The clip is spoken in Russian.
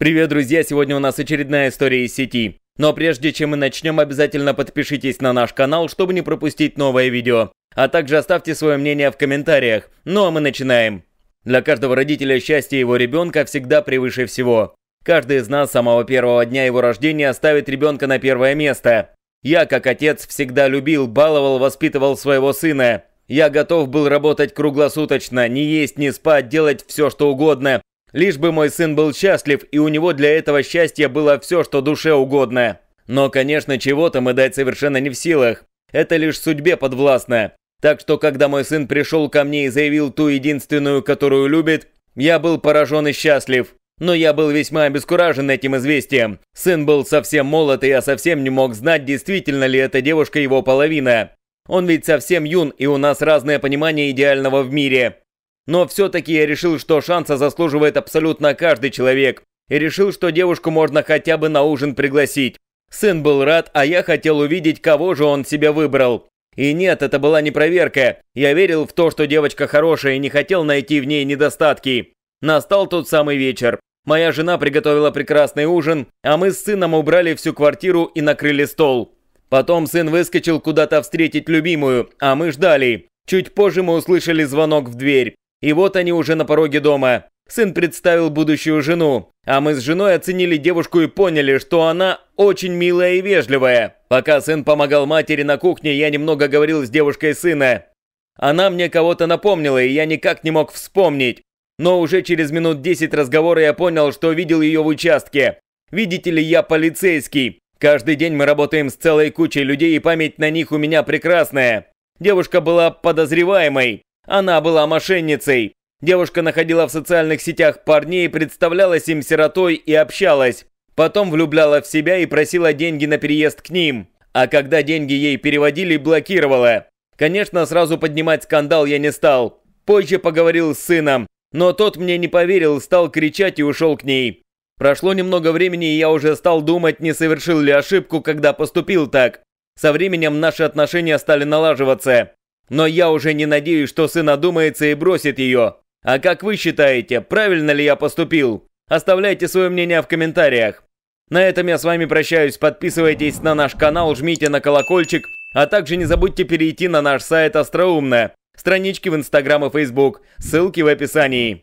Привет, друзья! Сегодня у нас очередная история из сети. Но прежде чем мы начнем, обязательно подпишитесь на наш канал, чтобы не пропустить новое видео. А также оставьте свое мнение в комментариях. Ну а мы начинаем. Для каждого родителя счастье его ребенка всегда превыше всего. Каждый из нас с самого первого дня его рождения ставит ребенка на первое место. Я, как отец, всегда любил, баловал, воспитывал своего сына. Я готов был работать круглосуточно, не есть, не спать, делать все, что угодно, Лишь бы мой сын был счастлив, и у него для этого счастья было все, что душе угодно. Но, конечно, чего-то мы дать совершенно не в силах. Это лишь судьбе подвластно. Так что, когда мой сын пришел ко мне и заявил ту единственную, которую любит, я был поражен и счастлив. Но я был весьма обескуражен этим известием. Сын был совсем молод, и я совсем не мог знать, действительно ли эта девушка его половина. Он ведь совсем юн, и у нас разное понимание идеального в мире. Но все-таки я решил, что шанса заслуживает абсолютно каждый человек. И решил, что девушку можно хотя бы на ужин пригласить. Сын был рад, а я хотел увидеть, кого же он себе выбрал. И нет, это была не проверка. Я верил в то, что девочка хорошая и не хотел найти в ней недостатки. Настал тот самый вечер. Моя жена приготовила прекрасный ужин, а мы с сыном убрали всю квартиру и накрыли стол. Потом сын выскочил куда-то встретить любимую, а мы ждали. Чуть позже мы услышали звонок в дверь. И вот они уже на пороге дома. Сын представил будущую жену, а мы с женой оценили девушку и поняли, что она очень милая и вежливая. Пока сын помогал матери на кухне, я немного говорил с девушкой сына. Она мне кого-то напомнила, и я никак не мог вспомнить. Но уже через минут 10 разговора я понял, что видел ее в участке. Видите ли, я полицейский. Каждый день мы работаем с целой кучей людей, и память на них у меня прекрасная. Девушка была подозреваемой. Она была мошенницей. Девушка находила в социальных сетях парней, представлялась им сиротой и общалась. Потом влюбляла в себя и просила деньги на переезд к ним. А когда деньги ей переводили, блокировала. Конечно, сразу поднимать скандал я не стал. Позже поговорил с сыном. Но тот мне не поверил, стал кричать и ушел к ней. Прошло немного времени, и я уже стал думать, не совершил ли ошибку, когда поступил так. Со временем наши отношения стали налаживаться. Но я уже не надеюсь, что сын одумается и бросит ее. А как вы считаете, правильно ли я поступил? Оставляйте свое мнение в комментариях. На этом я с вами прощаюсь. Подписывайтесь на наш канал, жмите на колокольчик. А также не забудьте перейти на наш сайт Остроумное. Странички в Инстаграм и Фейсбук. Ссылки в описании.